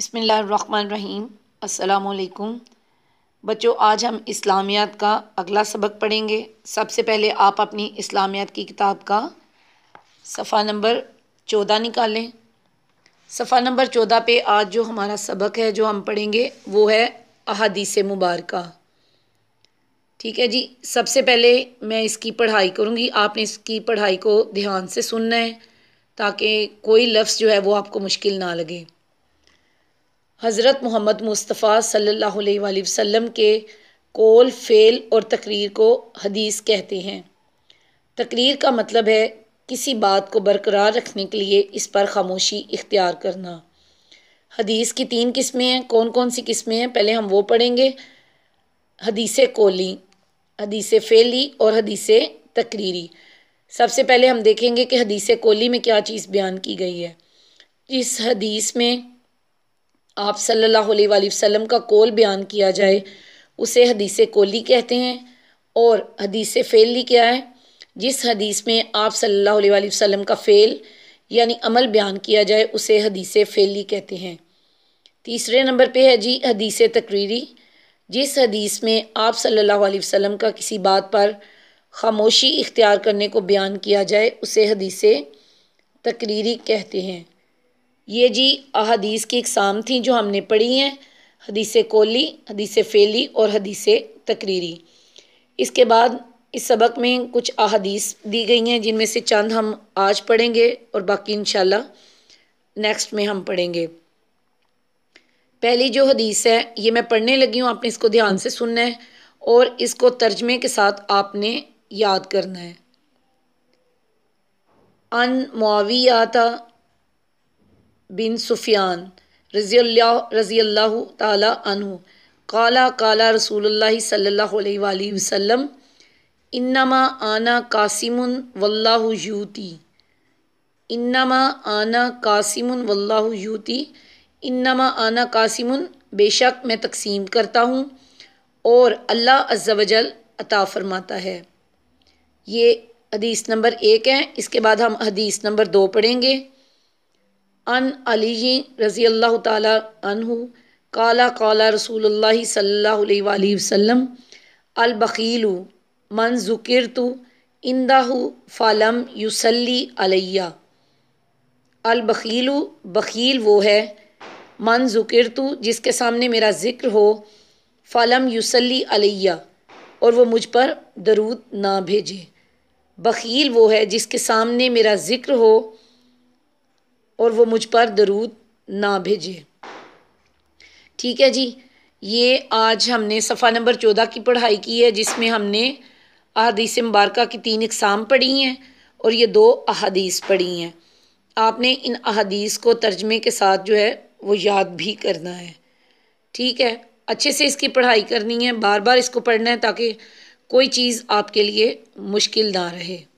बसमीम् अल्लाम बच्चों आज हम इस्लामियात का अगला सबक पढ़ेंगे सबसे पहले आप अपनी इस्लामियात की किताब का सफ़ा नंबर चौदह निकालें सफ़ा नंबर चौदह पे आज जो हमारा सबक है जो हम पढ़ेंगे वो है अहादीस मुबारक ठीक है जी सबसे पहले मैं इसकी पढ़ाई करूँगी आपने इसकी पढ़ाई को ध्यान से सुनना है ताकि कोई लफ्ज़ जो है वो आपको मुश्किल ना लगे हज़रत मोहम्मद मुस्तफ़ा सल्लल्लाहु अलैहि वसल्लम के कोल फ़ेल और तकरीर को हदीस कहते हैं तकरीर का मतलब है किसी बात को बरकरार रखने के लिए इस पर खामोशी इख्तियार करना हदीस की तीन किस्में हैं कौन कौन सी किस्में हैं पहले हम वो पढ़ेंगे हदीस कोली हदीस फ़ेली और हदीस तकरीरी सबसे पहले हम देखेंगे कि हदीस कोली में क्या चीज़ बयान की गई है इस हदीस में आप सल्लल्लाहु अलैहि वसल्लम का कौल बयान किया जाए उसे हदीस कोली कहते हैं और हदीस फ़ेली क्या है जिस हदीस में आप सल्लल्लाहु अलैहि वसल्लम का फ़ेल यानी अमल बयान किया जाए उसे हदीस फ़ेली कहते हैं तीसरे नंबर पे है जी हदीस तकरीरी जिस हदीस में आप सल्लल्लाहु अलैहि वसल्लम का किसी बात पर खामोशी इख्तियार करने को बयान किया जाए उसे हदीस तकरीरी कहते हैं ये जी अदीस की इकसाम थी जो हमने पढ़ी हैं हदीस कोली हदीस फ़ेली और हदीस तकरीरी इसके बाद इस सबक में कुछ अदीस दी गई हैं जिनमें से चंद हम आज पढ़ेंगे और बाकी इन नेक्स्ट में हम पढ़ेंगे पहली जो हदीस है ये मैं पढ़ने लगी हूँ आपने इसको ध्यान से सुनना है और इसको तर्जमे के साथ आपने याद करना है अन मुआवियाता बिन सुफियान रज़ी रज़ी अल्लाह तु काला काला रसूल अलैहि वसल्लम इन्नमा आना कासिमुन वल्लाहु यूती इन्नमा आना कासिम वल्लाहु यूती इन्नमा आना कासिमुन बेशक मैं तकसीम करता हूँ और अल्लाह अज्जवजल अता फरमाता है ये हदीस नंबर एक है इसके बाद हम हदीस नंबर दो पढ़ेंगे अन अली रज़ी अल्लाह तहु काला काला रसूल सल्ला वसम अलबकीलू मन ज़ुकिर तो इंदाहू फ़ालम युसली अलैया अलबकीलू बकील वो है मन ज़ुकिर तो जिसके सामने मेरा ज़िक्र हो फ़ालम युसली अलैया और वो मुझ पर दरूद ना भेजे बकील वो है जिसके सामने मेरा ज़िक्र हो और वो मुझ पर दरूद ना भेजे ठीक है जी ये आज हमने सफ़ा नंबर चौदह की पढ़ाई की है जिसमें हमने अहदीस मुबारक की तीन इकसाम पढ़ी हैं और ये दो अहदीस पढ़ी हैं आपने इन अहदीस को तर्जमे के साथ जो है वो याद भी करना है ठीक है अच्छे से इसकी पढ़ाई करनी है बार बार इसको पढ़ना है ताकि कोई चीज़ आपके लिए मुश्किल ना रहे